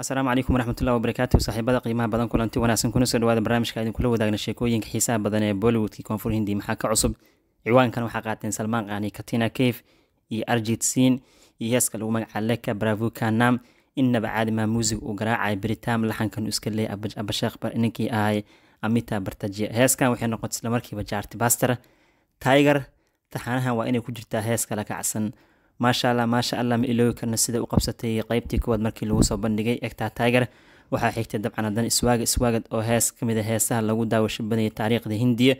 asalaamu calaykum waraxmat ullahi wabarakaatu saaxiibada qiimaha badan kulanti wanaagsan kuna soo dhawaada barnaamijka idin kula wadaagna sheekooyinka xiisaha badan ee bollywoodkii koonfur hindi maxaa ka cusub ciwaankan waxaa qaateen salmaan qaani katina cave iyo arjit siin iyo heeska lagu magaca leka bravoka innaba caadimaa muusig uu garaacay britaam laxankan iska leey abasheekh ninkii ahay amita bartajiya heeskan waxay noqotay islamarkiiba jaarti baster tiger taxanahan waa inay ku jirtaa hees kala kacsan maasha allah maasha allah ma iloogi karna sida u qabsatay qeybtii kuwaad markii lagu soo bandhigay egtaa tiger waxaa xigtay dabcan haddana iswaaga iswaagad oo hees ka a ah heesaha lagu daawasho badayay taariikhda hindiya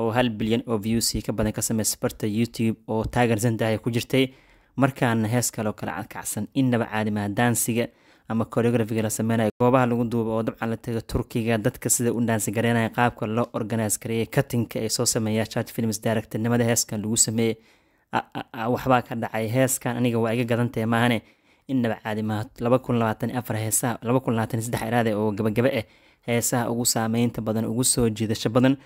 oo hal bilyan oo viuc ka badan ka samaysa barta youtube oo taagan zandaaya ku jirtay markaana hees kaloo kale kacsan innaba caadimaha daansiga ama coreografiga la sameynayo goobaha lagu duubo oo dabcan la taga turkiga dadka sida u dhaansi gareenaya qaabka loo organise gareeyay katinka ay soo sameeya church films directornimada heeskan lagu sameeyey waxbaa ka dhacay heeskan aniga waa iga gadantae maahane innaba caadi maaha laba kun labaatan afar heesaha laba kun labaatan saddex iraade oo gabagaba ah eh heesaha ugu saameynta badan ugu soo jiidasho badan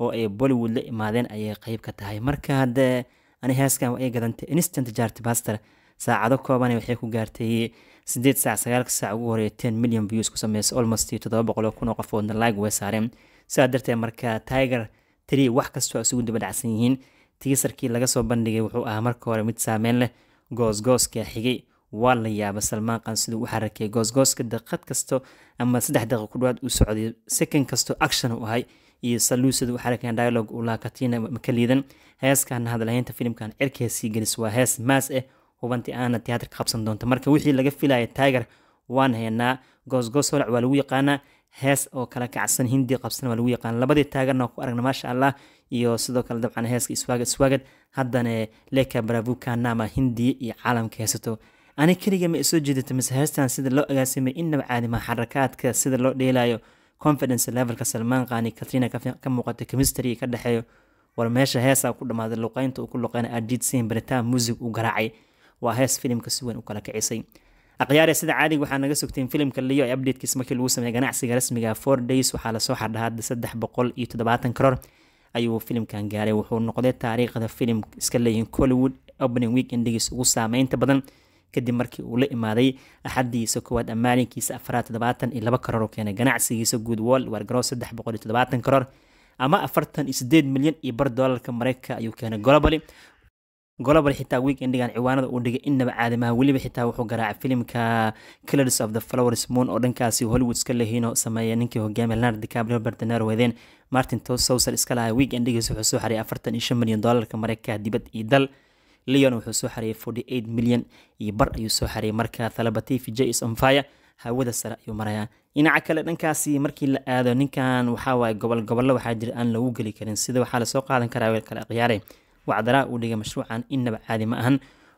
oo ay bollywood la imaadeen ayay qeyb ka tahay marka haddee ani heeskan waa iga gadantay instant jarty baster saacado kooban waxay ku gaartay sideed saac sagaalka saac ugu horeeya ten million views ku sameysa almost toddoba boqol kun oo qofoodna laag way saareen sidaa darteed marka tiger tree wax kastoo isugu daba dhacsan yihiin tiisarkii laga soo bandhigay wuxuu ahaa marka hore mid saameyn leh goosgooska xigay waa la yaaba salmaan qan siduu u xarakay goosgooska daqad kasto ama saddex daqiiq ku dhawaad uu socday second kasto action u ahay iyo saluu siduu u xarakan dialog u laha katiina heeskan hadalhaynta filimkan cirkeesii gelis waa hees maas ah hubantii aana tiyaatarka qabsan doonta marka wixii laga filaya tiger waan haynaa goosgoos holac waa lagu yaqaanaa hees oo kala kacsan hindi qabsan waa lagu yaqaan labadii taaganna ku aragna maasha allah iyo sidoo kale dabcan heeska iswaagad iswaagad haddana leka baravuka nama iyo caalamka heesato ani keliga ma isoo jeedata mise heestan sida loo agaasimay inaba caadi maxarakaadka sida loo dheelayo confidence levelka salmaan qaani katrina ka muuqata chemistry ka dhexeeyo war meesha heesaa ku dhammaaday luqeynta uu ku luqeynay arjid sin baritaan music uu garaacay waa hees filimka si weyn u kala kicisay akhyaare sida caadiga waxaa naga sugteen filimka liyo ee updatekiis markii lagu sameeyay ganacsiga rasmiga four days waxaa lasoo xardhaa hadda saddex boqol iyo toddobaatan karoor ayuu filimkan gaaray wuxuu noqday taariikhda filim iska leeyihin collywood opening week indigiis ugu saameynta badan kadib markii uu la imaaday axadiisa koowaad amaalinkiisa afaraad toddobaatan iyo laba karoor u keenay ganacsigiisa good wall waargaroo saddex boqol iyo toddobaatan karoor ama afartan iyo sideed milyan iyo bar doolarka mareykanka ayuu keenay globally golobal xitaa weekendigan ciwaanada uu dhigay innaba caadamaha weliba xitaa wuxuu garaacay filimka clars of the flowers moon oo dhankaasi hollywood iska lehiinoo sameeya ninkii hogaamiya leonard dicabrio bardenero weedeen martin tosowser iska lahaa weekendigiisa wuxuu soo xariyay afartan iyo shan milyan doolarka mareykanka dibad iyo dal leon wuxuu soo xariyay forty eight milyan iyo bar ayuu soo xariyay marka thalabatif js omfire hawada sare ayuu marayaa dhinaca kale dhankaasi markii la aado ninkan waxaa waaye gobol gobollo waxaa jira aan lagu geli karin sida waxaa lasoo qaadan karaa weelkale khiyaare wacdaraa uu dhigay mashruucan inaba caadi ma ahan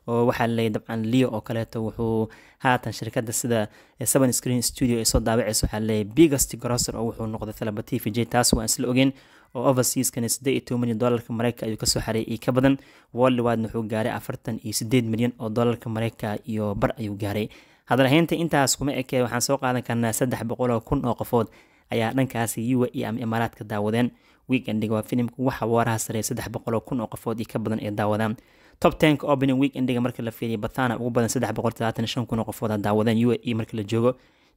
oo waxaa laleeyahy dabcan leo oo kaleeto wuxuu haatan shirkadda sida eh, seven screen studio ay soo daabacayso waxaa laleeyahy biggest grosser oo wuxuu noqday talabati vj taas waan isla ogeyn oo overseaskani siddeed iyo toban milyan doolarka mareykanka ayuu kasoo xareeyay iyo ka badan worldwidena wuxuu gaaray afartan iyo siddeed milyan oo doolarka mareykanka iyo bar ayuu gaaray haddal intaas kuma ekee waxaan soo qaadan karnaa saddex boqol oo kun oo qofood ayaa dhankaasi u a ama e imaaraadka daawadeen weekendiga waa filimka waxa waaraha sareeya saddex boqol oo kun oo qofood iyo ka badan ee daawadaan top tenka opening weekendiga marka la fiiriyo bathana ugu badan saddex boqol talaatan shan kun oo qofood aa daawadaan u e marka la joogo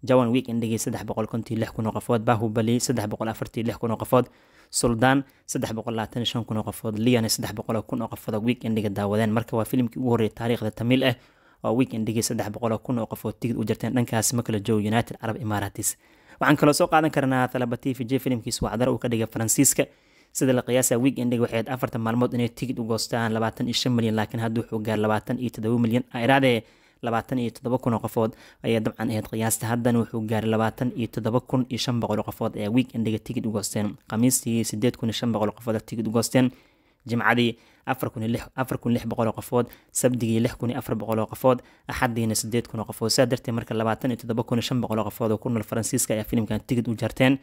jawan weekendigii saddex boqol kontii lix kun oo qofood bahubali saddex boqol afartii lix kun oo qofood suldaan saddex boqol labaatan shan kun oo qofood lian saddex boqol kun oo qofood oo weekendiga daawadeen marka waa filimkii ugu horreeyay taariikhda tamiil ah oo weekendigii saddex boqol kun oo qofood tigid u jarteen dhankaasi marka la joogo united arab emirates waxaan kaloo soo qaadan karnaa talabatii fije filimkiisa wacdar uu ka dhigay faransiiska sida la qiyaasa week endhig waxay afartan maalmood inay tigid u goostaan labaatan iyo shan milyan laakiin hadda wuxuu gaar labaatan iyo toddoba milyan iraadee labaatan iyo toddoba kun oo qofood ayaa dabcan ahayd qiyaasta haddana wuxuu gaaray labaatan iyo toddoba kun iyo shan boqol oo qofood ayaa week endhiga tigid u goosteen khamiistii sideed kun iyo shan boqol qofood tigid u goosteen jimcadii afar kun lix boqol oo qofood sabdigii lix kun iyo afar boqol oo qofood axadiina sideed kun oo qofood sidaa darteed marka labaatan iyo toddoba kun iyo shan boqol oo qofood oo ku nool faransiiska ayaa filimkan tigid u jarteen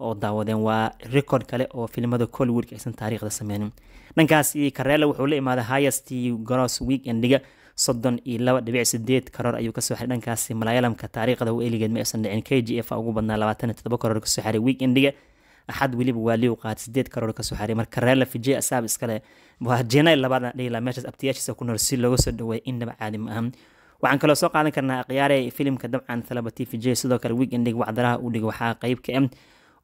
oo daawadeen waa rekord kale oo filimada colwoodka aysan taariikhda sameynin dhankaas kareela wuxuu la imaaday highest gross weekendiga soddon iyo laba dhibic sideed karoor ayuu kasoo xiray dhankaasi malayalamka taariikhda u eligeed ma aysan dhicin k g f ugu badnaa labaatan iyo toddoba karoor kasoo xiray weekendiga axad weliba waaliy u qaatay sideed karoor kasoo xaray marka reer la asaab iskale jenayl labaadna dhigila meeshaas abtiyaashiisa ku nool si looga soo dhaweeyay indhaba caadi ma aha waxaan kaloo soo qaadan karnaa khiyaare filimka dabcan thalaba t vj sidoo kale weekendig wacdaraha uu dhigay waxaa qayb ka ah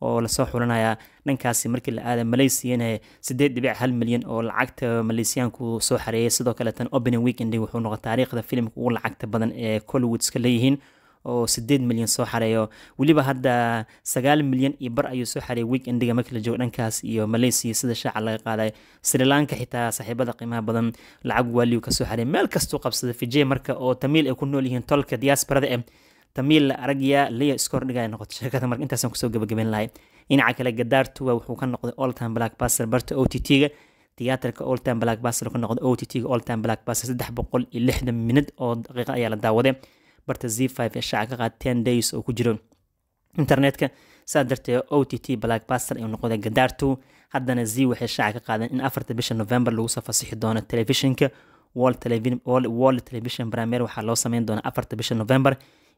oo lasoo xulanayaa dhankaasi markii la aada maleysiyan sideed dhibic hal milyan oo lacagta maleysiyaanku soo xareeyay sidoo kale tan opening weekendig wuxuu noqo taariikhda filimka ugu lacagta badan ee collywood iska leeyihiin oo sideed milyan soo xareeyo weliba hadda sagaal milyan iyo bar ayuu soo xareeyay weekendiga markii la joogo dhankaas iyo malaysia sida shaaca laga qaaday srilanka xitaa saaxiibada qiimaha badan lacag waaliyu kasoo xareeyay meel kastuu qabsada fijee marka oo tamiil ay ku nool yihiin tolka diaasbarada eh tamiil la aragya liya iskordhiga ay noqoto sheekada marka intaasaan kusoo gabagabayn lahay dhinaca kale gadaar wuxuu ka noqday oltan black baster barta o t t-ga tiyaatarka oltan black baster ka noqday o t t-ga oltan black baster saddex boqol iyo lixdan minid oo daqiiqa ayaa la daawaday barta z five ee shaaca ka qaad ten days oo ku jiro internetka saa darteed o t t blackbaster ayuu noqday gadaartow haddana z waxay shaaca ka qaadeen in afarta bisha november lagu soo fasixi doono telefishinka wall television bramer waxaa loo sameyn doona afarta bisha november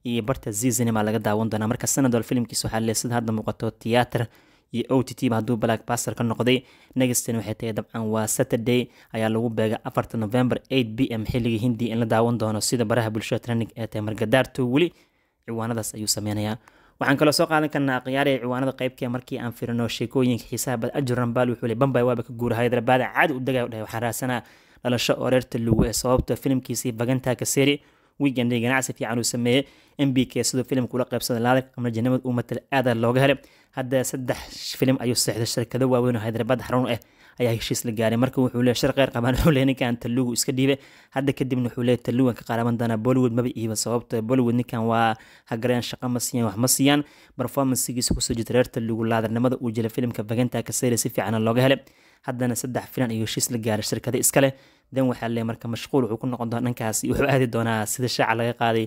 iyo barta z cinema laga daawan doona marka senadol filimkiis waxaa le sida hadda muuqato tiyaatar iyo o t tba hadduu black baster ka noqday negastan waxay tahay dabcan waa saturday ayaa lagu beega afarta november eight b m xilligii hindia in la daawan doono sida baraha bulshada training ee tahay margadaarto weli ciwaanadaas ayuu sameynayaa waxaan kaloo soo qaadan karnaa khiyaaraya ciwaanada qeybkee markii aan firino sheekooyinka xiisaha bad ajar wuxuu le bambay waaba ka guura haydarbaada caadi u dagaya u dhahay waxaan raadsanaa dhalasho oo lugu ee ah sababta ah filimkiisii bagantaa ka seeri wiiganday ganacsi fiican uu sameeyey m b k sidoo filim kula qaybsaday laadag amna janimad uu matal aada looga helay hadda saddex filim ayuu seexday shirkado waaweyn oo haydarabad xarun ah ayaa heshiis la gaaray marka wuxuu leeyahy shir qabaan wuxuu leeyahy ninkan talugu iska dhiibay hadda kadibna wuxuu leeyahy talugan ka qaaraban bollywood maba iiba sababto ah bollywood ninkan waa hagareen shaqo ma siiyaan wax ma siiyaan performancegiisa kusoo jirta reer talugu laadarnimada uu jilay filimka vaganta kaseyra si fiicana looga helay haddana saddex filan ayuu heshiis la gaaray shirkada iskale dan waxaa le marka mashquul wuxuu ku noqon doona dhankaasi wuxuu aadi doonaa sida shaaca laga qaaday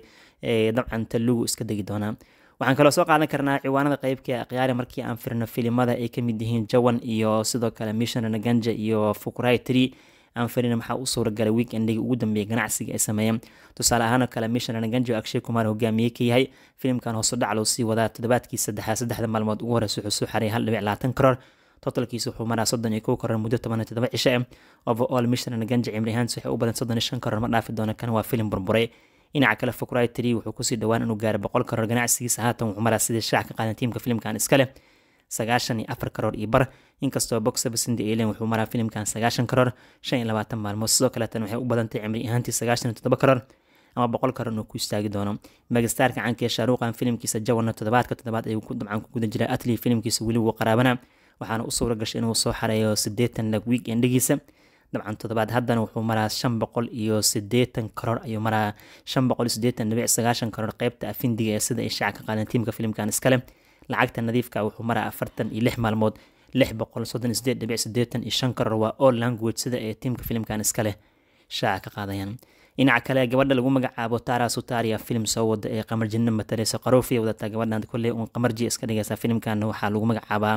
dabcan talugu iska degi doonaa waxaan kaloo soo qaadan karnaa ciwaanada qeybka akhyaari markii aan firno filimada ay kamid yihiin jawan iyo sidoo kale mission naganja iyo fukurai tree anferina maxaa u suuragalay weekendigii ugu dambeeyay ganacsiga ay sameeyeen tusaale ahaanoo kale mishana naganjo akshay kumar hogaamiye ka yahay filimkan hoosudhac loo sii wadaa toddobaadkii saddexaad saddexda maalmood ugu horeysa wuxuu soo xareeyay hal dhibic labaatan karoor totalkiisu wuxuu maraa soddon iyo kow karar muddo toban iyo toddoba cisho ah overall missionana ganji cimri ahaans waxay u badan soddon iyo shan karar ma dhaafi doona kan waa filim burbure dhinaca kale fukurai tri wuxuu kusii dhowaan inuu gaaro boqol karar ganacsigiisa haatan wuxuu maraa sidii shaac ka qaadan tiimka filimkan iska leh sagaashan iyo afar karoor iyo bar inkastoo box office in the alien wuxuu maraa filimkan sagaashan karoor shan iyo labaatan maalmood sidoo kale tan waxay u badantay cimri ahaantii sagaashan iyo toddoba karoor ama boqol karoor inuu ku istaagi doono megastaarka caanka shaaruuqan filimkiisa jawana toddobaadka toddobaad ayuu ku dabcan ku guda jira atli filimkiisa weli wuu qaraabana waxaana u suura gashay inuu soo xareeyo sideetan lag wiig endhigiisa dabcan toddobaad haddana wuxuu maraa shan boqol iyo sideetan karoor ayuu maraa shan boqol iyo sideetan dhibic sagaashan karoor qeybta afindiga ee sida ay shaaca ka qaaleen tiimka filimkan iskale lacagta nadiifka wuxuu maraa afartan iyo lix maalmood lix boqol soddon iyo sideed dhibic sideetan iyo shan karoor waa all language sida ay tiimka filimkan iskale shaaca ka qaadayaan dhinaca kale gabadha lagu magacaabo tara sutaria filim soo wada ee qamarjinna mataleysa qaroofia wadataa gabadhan kolley uun qamarji iska dhigaysa filimkan waxaa lagu magacaabaa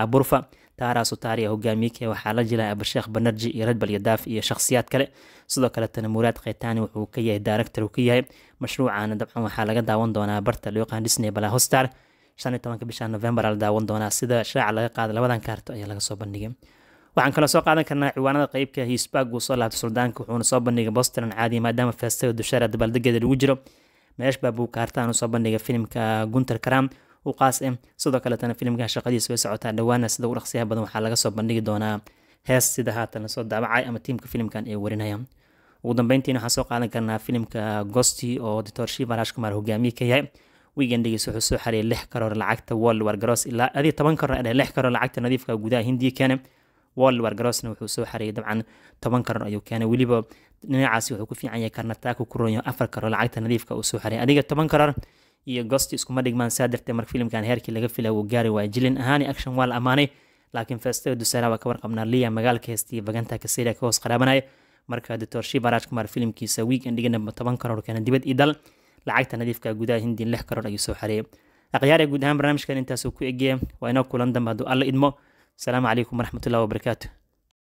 aburfa taaraasu taariya hogaamiyka waxaa la jilay abasheekh banerji iyo redbal yadaaf iyo shakhsiyaad kale sidoo kaletana muraad kheytaani wuxuu ka yahay daaractor uu ka yahay mashruucana dabcan waxaa laga daawan doonaa barta looyaqaan disney balaa hostar shan iyo tobanka bisha novembar la daawan doonaa sida shaaca laga qaada labadan kaarto ayaa laga soo bandhigay waxaan kaloo soo qaadan karnaa ciwaanada qeybka hiisbaag uu soo laabtay suldaanka wuxuuna soo bandhigay boston caadiya maadaama feestada dushaara dabaaldegeeda lagu jiro meeshbaa buu kaartaan usoo bandhigay filimka gunter karam u qaas eh sidoo kaletana filimkaha shaqadiisa way socotaa dhowaana sida u dhaqsiyaha badan waxaa laga soo bandhigi doonaa hees sida haatan lasoo daabacay ama tiimka filimkan ee warinaya ugu dambeyntiina waxaan soo qaadan karnaa filimka gosti oo doctor shiva rashkumar hogaamiye ka yahay weegendigiisa wuxuu soo xariyay lix karoor lacagta world wargaroos ilaa adii toban karoor ay dhahay lix karoor lacagta nadiifka gudaha hindiya keene world wargaroosna wuxuu soo xariyay dabcan toban karoor ayuu keenay weliba dhinacaasi wuxuu ku fiican yahay karnataaku ku roonyo afar karoor lacagta nadiifka uu soo xariyay adiga toban karoor iyo gosti iskuma dhigmaan saa darteed marka filimkan heerkii laga filay wuu gaaray waa jilin ahaani action waa la ammaanay laakiin feestada dusaale baa ka warqabnaa liya magaalka heestiiyo baganta kaseeria ka hoos qaraabanaya marka doctor shiba rajkumar filimkiisa weekend dhigana toban karoor keena dibad i dal lacagta nadiifka gudaha hindiin lix karoor ayuu soo xareeyay akhyaariga guud ahaan barnaamijkan intaasuu ku egeya waa inoo kulan dambe hadduu alla idmo asalaamu calaykum waraxmatullahi wabarakaatu